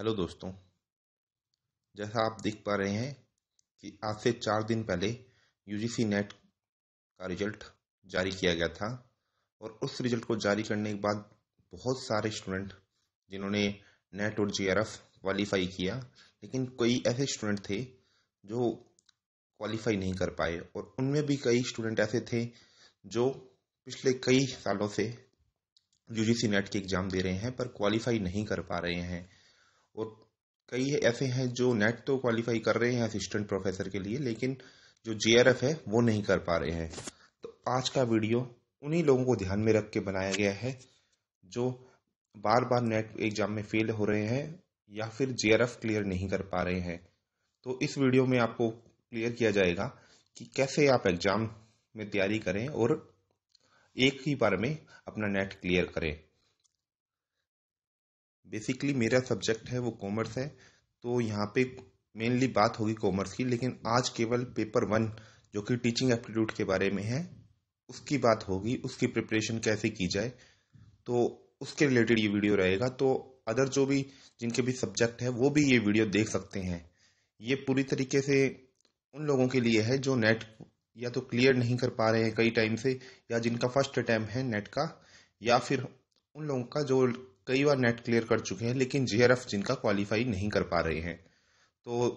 hello दोस्तों जैसा आप देख पा रहे हैं कि आज से चार दिन पहले यूजीसी नेट का रिजल्ट जारी किया गया था और उस रिजल्ट को जारी करने के बाद बहुत सारे स्टूडेंट जिन्होंने नेट और जीआरएफ क्वालिफाई किया लेकिन कई ऐसे स्टूडेंट थे जो क्वालिफाई नहीं कर पाए और उनमें भी कई स्टूडेंट ऐसे थे जो पिछले कई सालों से यूजीसी नेट के एग्ज़ाम दे रहे हैं पर क्वालिफाई नहीं कर पा रहे हैं और कई ऐसे हैं जो नेट तो क्वालिफाई कर रहे हैं असिस्टेंट प्रोफेसर के लिए लेकिन जो जे है वो नहीं कर पा रहे हैं तो आज का वीडियो उन्हीं लोगों को ध्यान में रख के बनाया गया है जो बार बार नेट एग्जाम में फेल हो रहे हैं या फिर जे क्लियर नहीं कर पा रहे हैं तो इस वीडियो में आपको क्लियर किया जाएगा कि कैसे आप एग्ज़ाम में तैयारी करें और एक ही बार में अपना नेट क्लियर करें बेसिकली मेरा सब्जेक्ट है वो कॉमर्स है तो यहाँ पे मेनली बात होगी कॉमर्स की लेकिन आज केवल पेपर वन जो कि टीचिंग एप्टीट्यूड के बारे में है उसकी बात होगी उसकी प्रिपरेशन कैसे की जाए तो उसके रिलेटेड ये वीडियो रहेगा तो अदर जो भी जिनके भी सब्जेक्ट है वो भी ये वीडियो देख सकते हैं ये पूरी तरीके से उन लोगों के लिए है जो नेट या तो क्लियर नहीं कर पा रहे हैं कई टाइम से या जिनका फर्स्ट अटैम्प है नेट का या फिर उन लोगों का जो कई बार नेट क्लियर कर चुके हैं लेकिन जे जिनका क्वालिफाई नहीं कर पा रहे हैं तो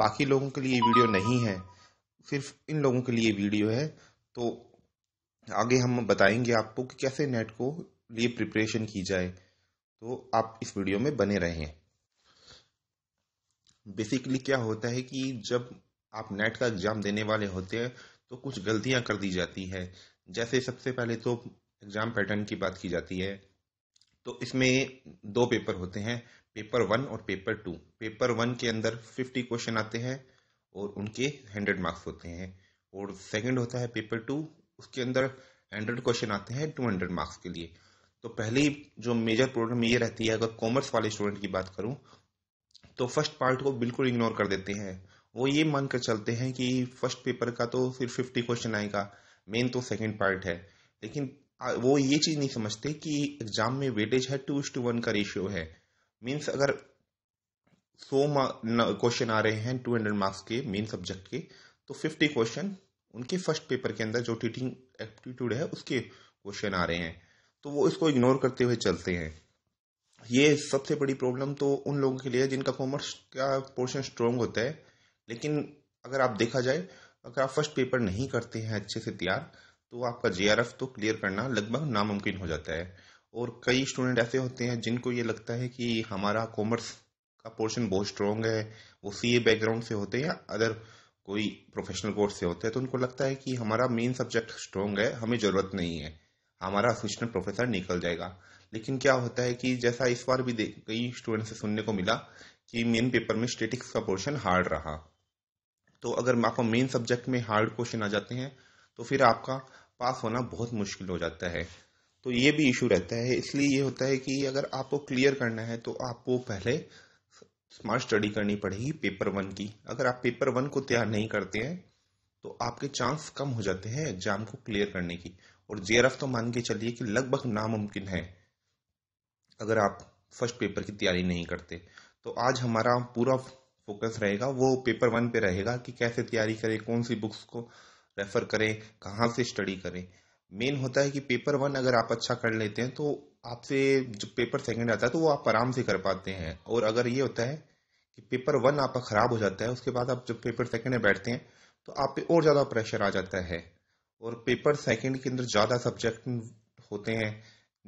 बाकी लोगों के लिए वीडियो नहीं है सिर्फ इन लोगों के लिए वीडियो है तो आगे हम बताएंगे आपको कि कैसे नेट को लिए प्रिपरेशन की जाए तो आप इस वीडियो में बने रहें बेसिकली क्या होता है कि जब आप नेट का एग्ज़ाम देने वाले होते हैं तो कुछ गलतियां कर दी जाती है जैसे सबसे पहले तो एग्ज़ाम पैटर्न की बात की जाती है तो इसमें दो पेपर होते हैं पेपर वन और पेपर टू पेपर वन के अंदर फिफ्टी क्वेश्चन आते हैं और उनके हंड्रेड मार्क्स होते हैं और सेकंड होता है पेपर टू उसके अंदर हंड्रेड क्वेश्चन आते हैं टू हंड्रेड मार्क्स के लिए तो पहली जो मेजर प्रॉब्लम ये रहती है अगर कॉमर्स वाले स्टूडेंट की बात करूं तो फर्स्ट पार्ट को बिल्कुल इग्नोर कर देते हैं वो ये मानकर चलते हैं कि फर्स्ट पेपर का तो सिर्फ फिफ्टी क्वेश्चन आएगा मेन तो सेकेंड पार्ट है लेकिन वो ये चीज़ नहीं समझते कि एग्जाम में वेटेज है टू टू वन का रेशियो है मीन्स अगर सो क्वेश्चन आ रहे हैं टू हंड्रेड मार्क्स के मेन सब्जेक्ट के तो फिफ्टी क्वेश्चन उनके फर्स्ट पेपर के अंदर जो टीचिंग एप्टीट्यूड है उसके क्वेश्चन आ रहे हैं तो वो इसको इग्नोर करते हुए चलते हैं ये सबसे बड़ी प्रॉब्लम तो उन लोगों के लिए जिनका कॉमर्स का पोर्शन स्ट्रॉन्ग होता है लेकिन अगर आप देखा जाए अगर आप फर्स्ट पेपर नहीं करते हैं अच्छे से तैयार तो आपका जे तो क्लियर करना लगभग नामुमकिन हो जाता है और कई स्टूडेंट ऐसे होते हैं जिनको ये लगता है कि हमारा कॉमर्स का पोर्शन बहुत स्ट्रॉन्ग है वो सी बैकग्राउंड से होते हैं या अदर कोई प्रोफेशनल कोर्स से होते हैं तो उनको लगता है कि हमारा मेन सब्जेक्ट स्ट्रॉन्ग है हमें ज़रूरत नहीं है हमारा असिस्टेंट प्रोफेसर निकल जाएगा लेकिन क्या होता है कि जैसा इस बार भी कई स्टूडेंट से सुनने को मिला कि मेन पेपर में स्टेटिक्स का पोर्शन हार्ड रहा तो अगर आपको मेन सब्जेक्ट में हार्ड क्वेश्चन आ जाते हैं तो फिर आपका पास होना बहुत मुश्किल हो जाता है तो ये भी इशू रहता है इसलिए ये होता है कि अगर आपको क्लियर करना है तो आपको पहले स्मार्ट स्टडी करनी पड़ेगी पेपर वन की अगर आप पेपर वन को तैयार नहीं करते हैं तो आपके चांस कम हो जाते हैं एग्जाम को क्लियर करने की और जे तो मान के चलिए कि लगभग नामुमकिन है अगर आप फर्स्ट पेपर की तैयारी नहीं करते तो आज हमारा पूरा फोकस रहेगा वो पेपर वन पे रहेगा कि कैसे तैयारी करें कौन सी बुक्स को रेफर करें कहाँ से स्टडी करें मेन होता है कि पेपर वन अगर आप अच्छा कर लेते हैं तो आपसे जो पेपर सेकंड आता है तो वो आप आराम से कर पाते हैं और अगर ये होता है कि पेपर वन आपका ख़राब हो जाता है उसके बाद आप जब पेपर सेकंड में बैठते हैं तो आप पे और ज़्यादा प्रेशर आ जाता है और पेपर सेकंड के अंदर ज़्यादा सब्जेक्ट होते हैं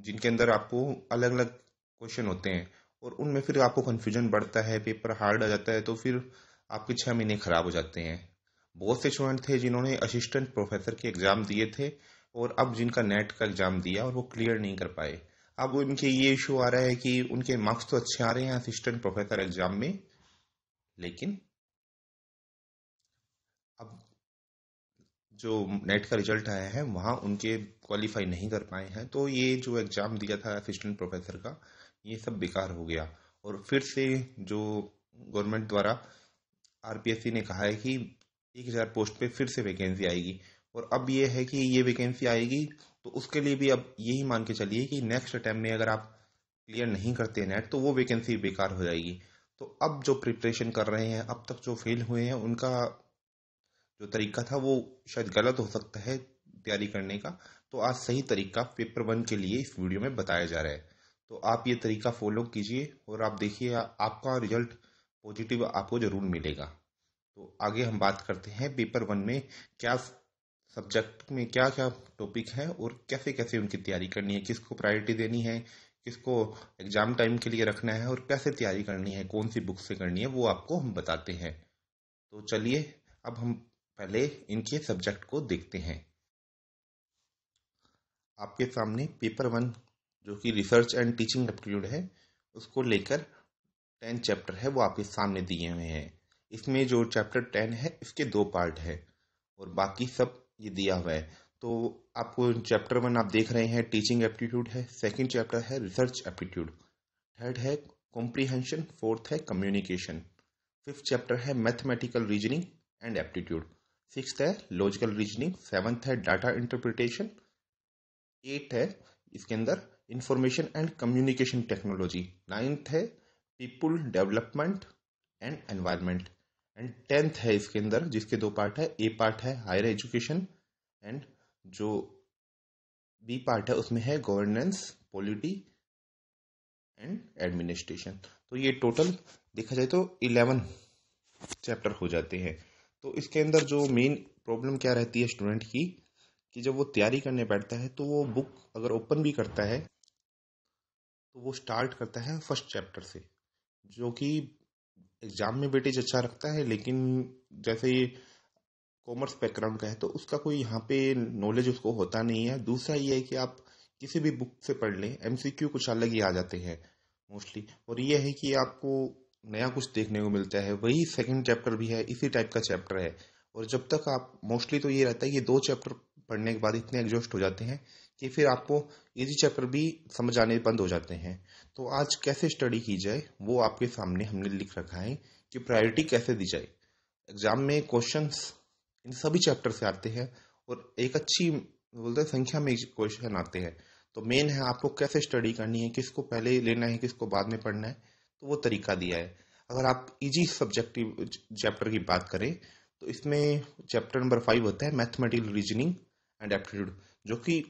जिनके अंदर आपको अलग अलग क्वेश्चन होते हैं और उनमें फिर आपको कन्फ्यूजन बढ़ता है पेपर हार्ड आ जाता है तो फिर आपके छः महीने ख़राब हो जाते हैं बहुत से स्टूडेंट थे जिन्होंने असिस्टेंट प्रोफेसर के एग्ज़ाम दिए थे और अब जिनका नेट का एग्ज़ाम दिया और वो क्लियर नहीं कर पाए अब उनके ये इशू आ रहा है कि उनके मार्क्स तो अच्छे आ रहे हैं असिस्टेंट प्रोफेसर एग्ज़ाम में लेकिन अब जो नेट का रिजल्ट आया है वहां उनके क्वालिफाई नहीं कर पाए हैं तो ये जो एग्ज़ाम दिया था असिस्टेंट प्रोफेसर का ये सब बेकार हो गया और फिर से जो गवर्नमेंट द्वारा आरपीएससी ने कहा है कि एक हज़ार पोस्ट पे फिर से वैकेंसी आएगी और अब ये है कि ये वैकेंसी आएगी तो उसके लिए भी अब यही मान के चलिए कि नेक्स्ट अटैम्प में अगर आप क्लियर नहीं करते नेट तो वो वैकेंसी बेकार हो जाएगी तो अब जो प्रिपरेशन कर रहे हैं अब तक जो फेल हुए हैं उनका जो तरीका था वो शायद गलत हो सकता है तैयारी करने का तो आज सही तरीका पेपर वन के लिए इस वीडियो में बताया जा रहा है तो आप ये तरीका फॉलो कीजिए और आप देखिए आपका रिजल्ट पॉजिटिव आपको ज़रूर मिलेगा तो आगे हम बात करते हैं पेपर वन में क्या सब्जेक्ट में क्या क्या टॉपिक है और कैसे कैसे उनकी तैयारी करनी है किसको प्रायोरिटी देनी है किसको एग्जाम टाइम के लिए रखना है और कैसे तैयारी करनी है कौन सी बुक से करनी है वो आपको हम बताते हैं तो चलिए अब हम पहले इनके सब्जेक्ट को देखते हैं आपके सामने पेपर वन जो कि रिसर्च एंड टीचिंग एप्टीट्यूड है उसको लेकर टेन चैप्टर है वो आपके सामने दिए हुए हैं इसमें जो चैप्टर टेन है इसके दो पार्ट है और बाकी सब ये दिया हुआ है तो आपको चैप्टर वन आप देख रहे हैं टीचिंग एप्टीट्यूड है सेकंड चैप्टर है रिसर्च एप्टीट्यूड थर्ड है कॉम्प्रीहेंशन फोर्थ है कम्युनिकेशन फिफ्थ चैप्टर है mathematical reasoning and aptitude six है लॉजिकल रीजनिंग सेवन्थ है डाटा इंटरप्रिटेशन एट है इसके अंदर information and communication technology ninth है people development and environment and tenth है इसके अंदर जिसके दो पार्ट है ए पार्ट है हायर एजुकेशन एंड जो बी पार्ट है उसमें है गवर्नेंस पॉलिटी एंड एडमिनिस्ट्रेशन तो ये टोटल देखा जाए तो इलेवन चैप्टर हो जाते हैं तो इसके अंदर जो मेन प्रॉब्लम क्या रहती है स्टूडेंट की कि जब वो तैयारी करने बैठता है तो वो बुक अगर ओपन भी करता है तो वो स्टार्ट करता है फर्स्ट चैप्टर से जो कि एग्जाम में वेटेज अच्छा रखता है लेकिन जैसे ये कॉमर्स बैकग्राउंड का है तो उसका कोई यहाँ पे नॉलेज उसको होता नहीं है दूसरा ये है कि आप किसी भी बुक से पढ़ लें एम कुछ अलग ही आ जाते हैं मोस्टली और ये है कि आपको नया कुछ देखने को मिलता है वही सेकंड चैप्टर भी है इसी टाइप का चैप्टर है और जब तक आप मोस्टली तो ये रहता है ये दो चैप्टर पढ़ने के बाद इतने एग्जॉस्ट हो जाते हैं कि फिर आपको इजी चैप्टर भी समझ आने बंद हो जाते हैं तो आज कैसे स्टडी की जाए वो आपके सामने हमने लिख रखा है कि प्रायोरिटी कैसे दी जाए एग्जाम में क्वेश्चंस इन सभी चैप्टर से आते हैं और एक अच्छी बोलते हैं संख्या में क्वेश्चन आते हैं तो मेन है आपको कैसे स्टडी करनी है किसको पहले लेना है किसको बाद में पढ़ना है तो वो तरीका दिया है अगर आप इजी सब्जेक्टिव चैप्टर की बात करें तो इसमें चैप्टर नंबर फाइव होता है मैथमेटिकल रीजनिंग एंड एप्टीट्यूड जो कि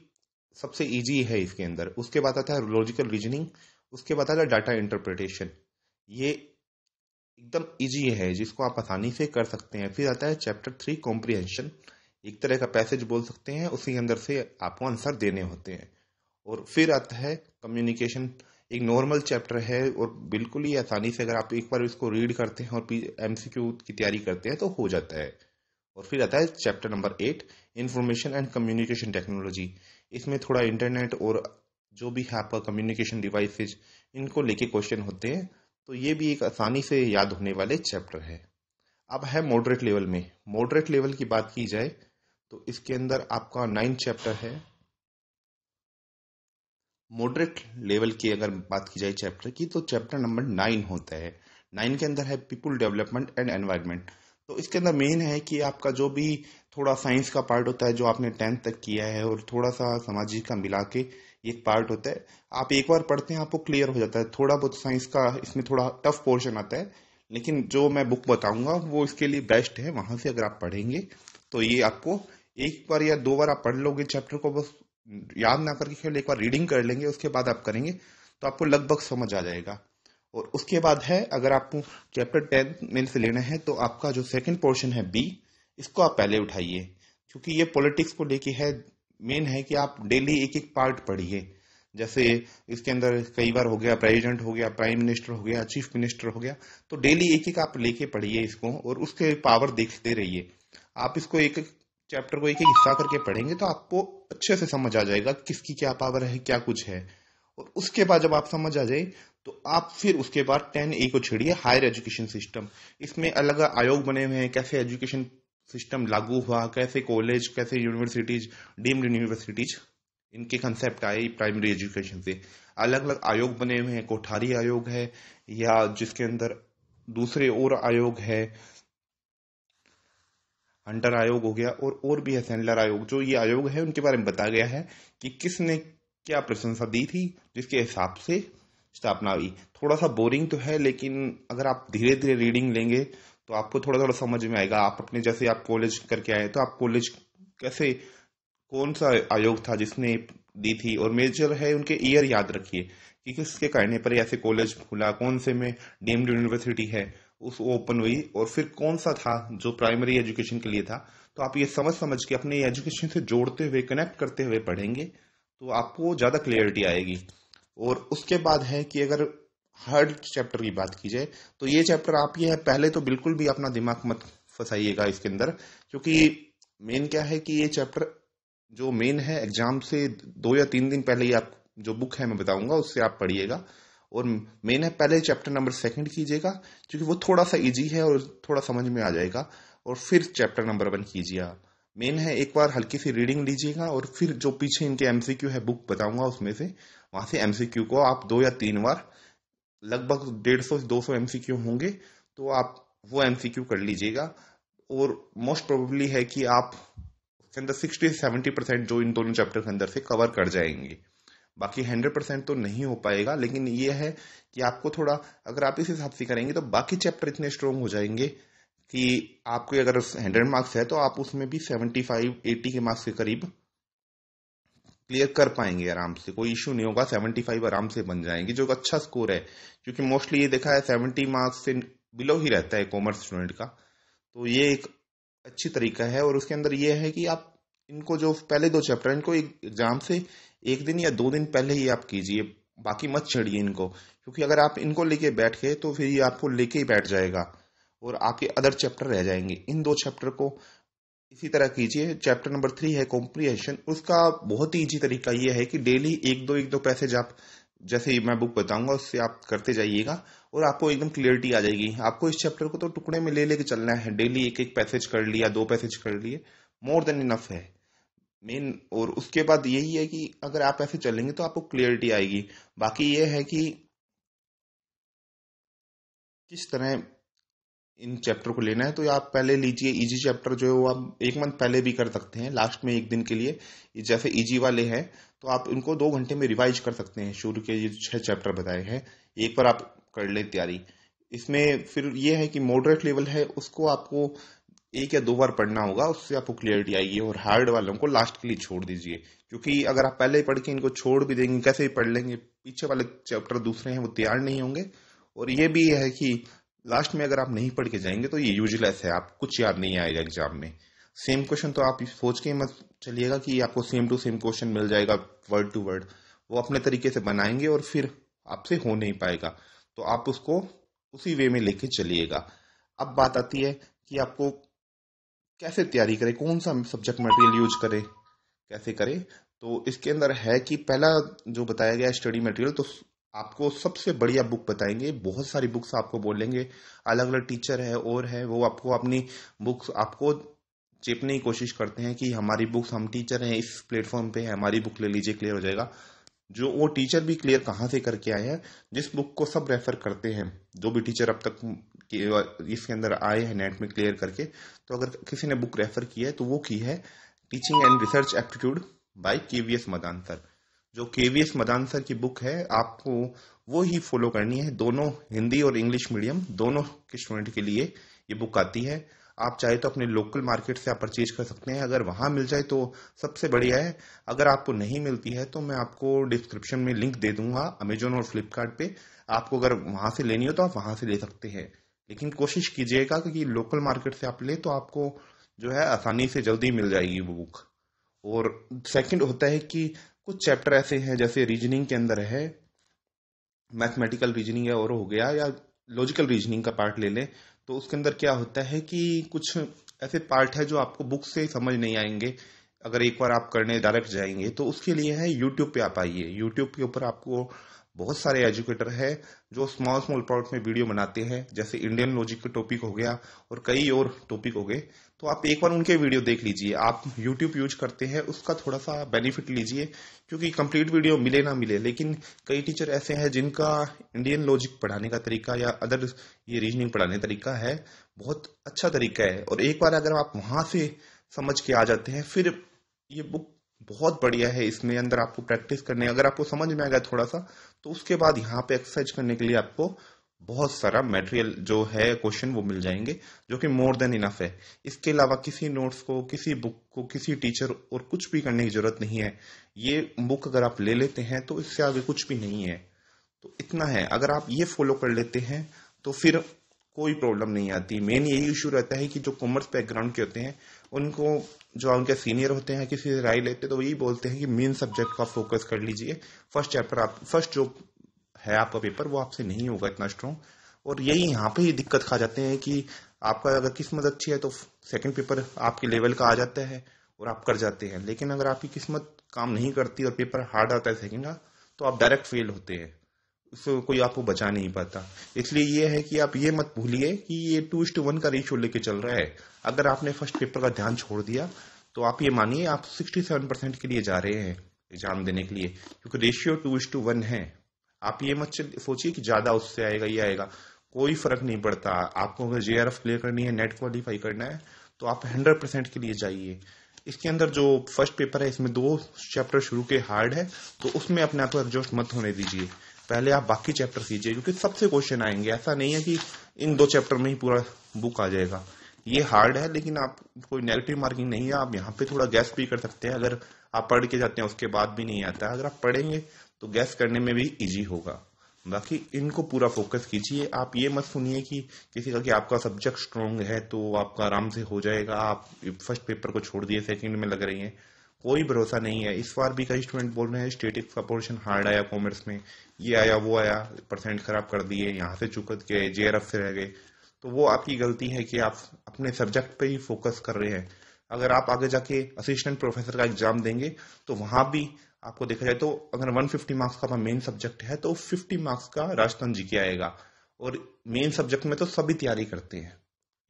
सबसे ईजी है इसके अंदर उसके बाद आता है लॉजिकल रीजनिंग उसके बाद आ डाटा इंटरप्रिटेशन ये एकदम इजी है जिसको आप आसानी से कर सकते हैं फिर आता है चैप्टर थ्री कॉम्प्रिहेंशन एक तरह का पैसेज बोल सकते हैं उसी अंदर से आपको आंसर देने होते हैं और फिर आता है कम्युनिकेशन एक नॉर्मल चैप्टर है और बिल्कुल ही आसानी से अगर आप एक बार इसको रीड करते हैं और एम की तैयारी करते हैं तो हो जाता है और फिर आता है chapter number eight information and communication technology इसमें थोड़ा इंटरनेट और जो भी है आपका कम्युनिकेशन डिवाइसेज इनको लेके क्वेश्चन होते हैं तो ये भी एक आसानी से याद होने वाले चैप्टर है अब है मॉडरेट लेवल में मॉडरेट लेवल की बात की जाए तो इसके अंदर आपका नाइन्थ चैप्टर है मॉडरेट लेवल की अगर बात की जाए चैप्टर की तो चैप्टर नंबर नाइन होता है नाइन के अंदर है पीपुल डेवलपमेंट एंड एनवायरमेंट तो इसके अंदर मेन है कि आपका जो भी थोड़ा साइंस का पार्ट होता है जो आपने टेंथ तक किया है और थोड़ा सा सामाजिक का मिला के एक पार्ट होता है आप एक बार पढ़ते हैं आपको क्लियर हो जाता है थोड़ा बहुत साइंस का इसमें थोड़ा टफ पोर्शन आता है लेकिन जो मैं बुक बताऊंगा वो इसके लिए बेस्ट है वहां से अगर आप पढ़ेंगे तो ये आपको एक बार या दो बार आप पढ़ लोगे चैप्टर को बस याद ना करके खेल एक बार रीडिंग कर लेंगे उसके बाद आप करेंगे तो आपको लगभग समझ आ जाएगा और उसके बाद है अगर आपको चैप्टर टेन में से लेना है तो आपका जो सेकंड पोर्शन है बी इसको आप पहले उठाइए क्योंकि ये पॉलिटिक्स को लेके है मेन है कि आप डेली एक एक पार्ट पढ़िए जैसे इसके अंदर कई बार हो गया प्रेसिडेंट हो गया प्राइम मिनिस्टर हो गया चीफ मिनिस्टर हो गया तो डेली एक एक आप लेके पढ़िए इसको और उसके पावर देखते रहिए आप इसको एक एक चैप्टर को एक एक हिस्सा करके पढ़ेंगे तो आपको अच्छे से समझ आ जाएगा किसकी क्या पावर है क्या कुछ है और उसके बाद जब आप समझ आ जाए तो आप फिर उसके बाद टेन ए को छेड़िए हायर एजुकेशन सिस्टम इसमें अलग आयोग बने हुए हैं कैसे एजुकेशन सिस्टम लागू हुआ कैसे कॉलेज कैसे यूनिवर्सिटीज डीम्ड यूनिवर्सिटीज इनके कंसेप्ट आए प्राइमरी एजुकेशन से अलग अलग आयोग बने हुए हैं कोठारी आयोग है या जिसके अंदर दूसरे और आयोग है हंटर आयोग हो गया और और भी है सेंडलर आयोग जो ये आयोग है उनके बारे में बताया गया है कि किसने क्या प्रशंसा दी थी जिसके हिसाब से स्थापना हुई थोड़ा सा बोरिंग तो है लेकिन अगर आप धीरे धीरे रीडिंग लेंगे तो आपको थोड़ा थोड़ा समझ में आएगा आप अपने जैसे आप कॉलेज करके आए तो आप कॉलेज कैसे कौन सा आयोग था जिसने दी थी और मेजर है उनके ईयर याद रखिए कि किसके कहने पर ऐसे कॉलेज खुला कौन से में डीम्ड यूनिवर्सिटी है उस ओपन हुई और फिर कौन सा था जो प्राइमरी एजुकेशन के लिए था तो आप ये समझ समझ के अपने एजुकेशन से जोड़ते हुए कनेक्ट करते हुए पढ़ेंगे तो आपको ज़्यादा क्लियरिटी आएगी और उसके बाद है कि अगर हर्ड चैप्टर की बात की जाए तो ये चैप्टर आप ये है पहले तो बिल्कुल भी अपना दिमाग मत फंसाइएगा इसके अंदर क्योंकि मेन क्या है कि ये चैप्टर जो मेन है एग्जाम से दो या तीन दिन पहले ही आप जो बुक है मैं बताऊंगा उससे आप पढ़िएगा और मेन है पहले चैप्टर नंबर सेकंड कीजिएगा क्योंकि वो थोड़ा सा इजी है और थोड़ा समझ में आ जाएगा और फिर चैप्टर नंबर वन कीजिए आप मेन है एक बार हल्की सी रीडिंग लीजिएगा और फिर जो पीछे इनके एमसीक्यू है बुक बताऊंगा उसमें से वहां से एमसीक्यू को आप दो या तीन बार लगभग डेढ़ सौ दो सौ एमसीक्यू होंगे तो आप वो एम कर लीजिएगा और मोस्ट प्रोबेबली है कि आप उसके अंदर सिक्सटी सेवेंटी परसेंट जो इन दोनों चैप्टर के अंदर से कवर कर जाएंगे बाकी हंड्रेड परसेंट तो नहीं हो पाएगा लेकिन ये है कि आपको थोड़ा अगर आप इस हिसाब से करेंगे तो बाकी चैप्टर इतने स्ट्रोंग हो जाएंगे कि आपके अगर हंड्रेड मार्क्स है तो आप उसमें भी सेवेंटी फाइव एटी के मार्क्स के करीब क्लियर कर पाएंगे आराम से कोई इश्यू नहीं होगा सेवेंटी फाइव आराम से बन जाएंगे जो अच्छा स्कोर है क्योंकि मोस्टली ये देखा है सेवेंटी मार्क्स से बिलो ही रहता है कॉमर्स स्टूडेंट का तो ये एक अच्छी तरीका है और उसके अंदर ये है कि आप इनको जो पहले दो चैप्टर इनको एग्जाम से एक दिन या दो दिन पहले ही आप कीजिए बाकी मत छेड़िए इनको क्योंकि अगर आप इनको लेके बैठ गए तो फिर ये आपको लेके ही बैठ जाएगा और आपके अदर चैप्टर रह जाएंगे इन दो चैप्टर को इसी तरह कीजिए चैप्टर नंबर थ्री है कॉम्प्रिहेशन उसका बहुत ही इजी तरीका यह है कि डेली एक दो एक दो पैसेज आप जैसे मैं बुक बताऊंगा उससे आप करते जाइएगा और आपको एकदम क्लियरिटी आ जाएगी आपको इस चैप्टर को तो टुकड़े में ले लेके चलना है डेली एक एक पैसेज कर लिया दो पैसेज कर लिए मोर देन इनफ है मेन और उसके बाद यही है कि अगर आप ऐसे चलेंगे तो आपको क्लियरिटी आएगी बाकी ये है कि किस तरह इन चैप्टर को लेना है तो आप पहले लीजिए इजी e चैप्टर जो है वो आप एक मंथ पहले भी कर सकते हैं लास्ट में एक दिन के लिए जैसे इजी e वाले हैं तो आप इनको दो घंटे में रिवाइज कर सकते हैं शुरू के ये छह चैप्टर बताए हैं एक बार आप कर लें तैयारी इसमें फिर ये है कि मॉडरेट लेवल है उसको आपको एक या दो बार पढ़ना होगा उससे आपको क्लियरिटी आएगी और हार्ड वालों को लास्ट के लिए छोड़ दीजिए क्योंकि अगर आप पहले ही पढ़ के इनको छोड़ भी देंगे कैसे भी पढ़ लेंगे पीछे वाले चैप्टर दूसरे हैं वो तैयार नहीं होंगे और ये भी है कि लास्ट में अगर आप नहीं पढ़ के जाएंगे तो ये यूजलेस है आप कुछ याद नहीं आएगा एग्जाम में सेम क्वेश्चन तो आप सोच के मत चलिएगा कि आपको सेम टू सेम क्वेश्चन मिल जाएगा वर्ड टू वर्ड वो अपने तरीके से बनाएंगे और फिर आपसे हो नहीं पाएगा तो आप उसको उसी वे में लेके चलिएगा अब बात आती है कि आपको कैसे तैयारी करें कौन सा सब्जेक्ट मटेरियल यूज करें कैसे करें तो इसके अंदर है कि पहला जो बताया गया स्टडी मटेरियल तो आपको सबसे बढ़िया बुक बताएंगे बहुत सारी बुक्स आपको बोलेंगे अलग अलग टीचर है और है वो आपको अपनी बुक्स आपको चेपने की कोशिश करते हैं कि हमारी बुक्स हम टीचर हैं इस प्लेटफॉर्म पे है हमारी बुक ले लीजिए क्लियर हो जाएगा जो वो टीचर भी क्लियर कहाँ से करके आए हैं जिस बुक को सब रेफर करते हैं जो भी टीचर अब तक इसके अंदर आए हैं नेट में क्लियर करके तो अगर किसी ने बुक रेफर की है तो वो की है teaching and research aptitude by K V S Madan sir जो केवीएस मदान सर की बुक है आपको वो ही फॉलो करनी है दोनों हिंदी और इंग्लिश मीडियम दोनों के स्टूडेंट के लिए ये बुक आती है आप चाहे तो अपने लोकल मार्केट से आप परचेज कर सकते हैं अगर वहां मिल जाए तो सबसे बढ़िया है अगर आपको नहीं मिलती है तो मैं आपको डिस्क्रिप्शन में लिंक दे दूंगा अमेजोन और फ्लिपकार्ट पे आपको अगर वहां से लेनी हो तो आप वहां से ले सकते हैं लेकिन कोशिश कीजिएगा क्योंकि लोकल मार्केट से आप ले तो आपको जो है आसानी से जल्दी मिल जाएगी वो बुक और सेकंड होता है कि कुछ चैप्टर ऐसे हैं जैसे रीजनिंग के अंदर है मैथमेटिकल रीजनिंग या और हो गया या लॉजिकल रीजनिंग का पार्ट ले लें तो उसके अंदर क्या होता है कि कुछ ऐसे पार्ट है जो आपको बुक से समझ नहीं आएंगे अगर एक बार आप करने डायरेक्ट जाएंगे तो उसके लिए है यूट्यूब पे आप आइए यूट्यूब के ऊपर आपको बहुत सारे एजुकेटर है जो स्मॉल स्मॉल पार्ट में वीडियो बनाते हैं जैसे इंडियन लॉजिक का टॉपिक हो गया और कई और टॉपिक हो गए तो आप एक बार उनके वीडियो देख लीजिए आप यूट्यूब यूज करते हैं उसका थोड़ा सा बेनिफिट लीजिए क्योंकि कंप्लीट वीडियो मिले ना मिले लेकिन कई टीचर ऐसे हैं जिनका इंडियन लॉजिक पढ़ाने का तरीका या अदर ये रीजनिंग पढ़ाने का तरीका है बहुत अच्छा तरीका है और एक बार अगर आप वहां से समझ के आ जाते हैं फिर ये बुक बहुत बढ़िया है इसमें अंदर आपको प्रैक्टिस करने अगर आपको समझ में आ गया थोड़ा सा तो उसके बाद यहाँ पे एक्सरसाइज करने के लिए आपको बहुत सारा मटेरियल जो है क्वेश्चन वो मिल जाएंगे जो कि मोर देन इनफ है इसके अलावा किसी नोट्स को किसी बुक को किसी टीचर और कुछ भी करने की जरूरत नहीं है ये बुक अगर आप ले लेते हैं तो इससे आगे कुछ भी नहीं है तो इतना है अगर आप ये फॉलो कर लेते हैं तो फिर कोई प्रॉब्लम नहीं आती मेन यही इशू रहता है कि जो कॉमर्स बैकग्राउंड के होते हैं उनको जो उनके सीनियर होते हैं किसी से राय लेते तो यही बोलते हैं कि मेन सब्जेक्ट का फोकस कर लीजिए फर्स्ट चैप्टर आप फर्स्ट जो है आपका पेपर वो आपसे नहीं होगा इतना स्ट्रॉन्ग और यही यहाँ पे ही दिक्कत खा जाते हैं कि आपका अगर किस्मत अच्छी है तो सेकंड पेपर आपके लेवल का आ जाता है और आप कर जाते हैं लेकिन अगर आपकी किस्मत काम नहीं करती और पेपर हार्ड आता है सेकंड का तो आप डायरेक्ट फेल होते हैं उससे कोई आपको बचा नहीं पाता इसलिए ये है कि आप ये मत भूलिए कि ये टू इस टू वन का रेशियो लेके चल रहा है अगर आपने फर्स्ट पेपर का ध्यान छोड़ दिया तो आप ये मानिए आप सिक्सटी सेवन परसेंट के लिए जा रहे हैं एग्जाम देने के लिए क्योंकि ratio two is to one है आप ये मत सोचिए कि ज्यादा उससे आएगा ये आएगा कोई फर्क नहीं पड़ता आपको अगर जे क्लियर करनी है नेट क्वालिफाई करना है तो आप हंड्रेड परसेंट के लिए जाइए इसके अंदर जो फर्स्ट पेपर है इसमें दो चैप्टर शुरू के हार्ड है तो उसमें अपने आप को एडजस्ट मत होने दीजिए पहले आप बाकी चैप्टर कीजिए क्योंकि सबसे क्वेश्चन आएंगे ऐसा नहीं है कि इन दो चैप्टर में ही पूरा बुक आ जाएगा ये हार्ड है लेकिन आप कोई नेगेटिव मार्किंग नहीं है आप यहाँ पे थोड़ा गैस भी कर सकते हैं अगर आप पढ़ के जाते हैं उसके बाद भी नहीं आता अगर आप पढ़ेंगे तो गैस करने में भी इजी होगा बाकी इनको पूरा फोकस कीजिए आप ये मत सुनिए कि किसी का कि आपका सब्जेक्ट स्ट्रॉन्ग है तो आपका आराम से हो जाएगा आप फर्स्ट पेपर को छोड़ दिए सेकंड में लग रही हैं कोई भरोसा नहीं है इस बार भी कई स्टूडेंट बोल रहे हैं स्टेटिक्स का पोर्शन हार्ड आया कॉमर्स में ये आया वो आया परसेंट खराब कर दिए यहाँ से चुकत गए जे से रह गए तो वो आपकी गलती है कि आप अपने सब्जेक्ट पे ही फोकस कर रहे हैं अगर आप आगे जाके असिस्टेंट प्रोफेसर का एग्जाम देंगे तो वहां भी आपको देखा जाए तो अगर 150 मार्क्स का मेन सब्जेक्ट है तो 50 मार्क्स का राजस्थान जी के आएगा और मेन सब्जेक्ट में तो सभी तैयारी करते हैं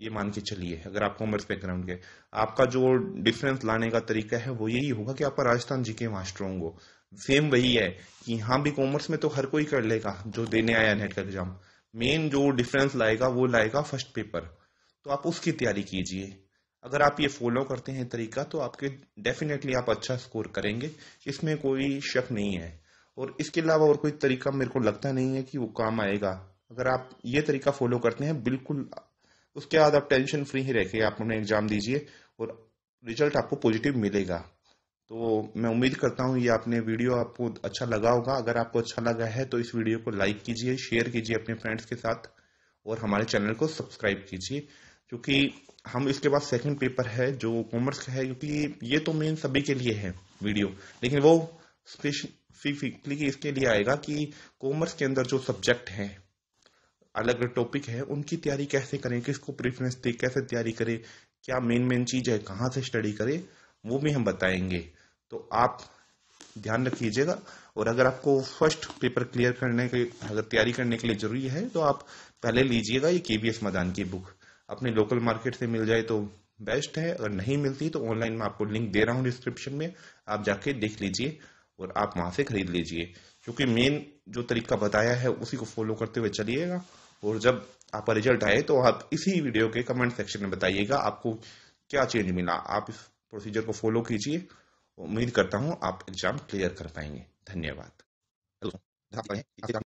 ये मान के चलिए अगर आप कॉमर्स बैकग्राउंड के आपका जो डिफरेंस लाने का तरीका है वो यही होगा कि आपका राजस्थान जी के वहां स्ट्रॉन्ग हो सेम वही है कि यहाँ भी कॉमर्स में तो हर कोई कर लेगा जो देने आया नेट का एग्जाम मेन जो डिफरेंस लाएगा वो लाएगा फर्स्ट पेपर तो आप उसकी तैयारी कीजिए अगर आप ये फॉलो करते हैं तरीका तो आपके डेफिनेटली आप अच्छा स्कोर करेंगे इसमें कोई शक नहीं है और इसके अलावा और कोई तरीका मेरे को लगता नहीं है कि वो काम आएगा अगर आप ये तरीका फॉलो करते हैं बिल्कुल उसके बाद आप टेंशन फ्री ही रहेंगे आप अपने एग्जाम दीजिए और रिजल्ट आपको पॉजिटिव मिलेगा तो मैं उम्मीद करता हूँ ये आपने वीडियो आपको अच्छा लगा होगा अगर आपको अच्छा लगा है तो इस वीडियो को लाइक कीजिए शेयर कीजिए अपने फ्रेंड्स के साथ और हमारे चैनल को सब्सक्राइब कीजिए क्योंकि हम इसके बाद सेकंड पेपर है जो कॉमर्स का है क्योंकि ये तो मेन सभी के लिए है वीडियो लेकिन वो स्पेसिफिकली इसके लिए आएगा कि कॉमर्स के अंदर जो सब्जेक्ट हैं अलग अलग टॉपिक है उनकी तैयारी कैसे करें किसको प्रेफरेंस दे कैसे तैयारी करें क्या मेन मेन चीज है कहाँ से स्टडी करें वो भी हम बताएंगे तो आप ध्यान रखिएगा और अगर आपको फर्स्ट पेपर क्लियर करने के अगर तैयारी करने के लिए जरूरी है तो आप पहले लीजिएगा ये केबीएस मैदान की बुक अपने लोकल मार्केट से मिल जाए तो बेस्ट है अगर नहीं मिलती तो ऑनलाइन में आपको लिंक दे रहा हूँ डिस्क्रिप्शन में आप जाके देख लीजिए और आप वहां से खरीद लीजिए क्योंकि मेन जो तरीका बताया है उसी को फॉलो करते हुए चलिएगा और जब आपका रिजल्ट आए तो आप इसी वीडियो के कमेंट सेक्शन में बताइएगा आपको क्या चेंज मिला आप इस प्रोसीजर को फॉलो कीजिए उम्मीद करता हूँ आप एग्जाम क्लियर कर पाएंगे धन्यवाद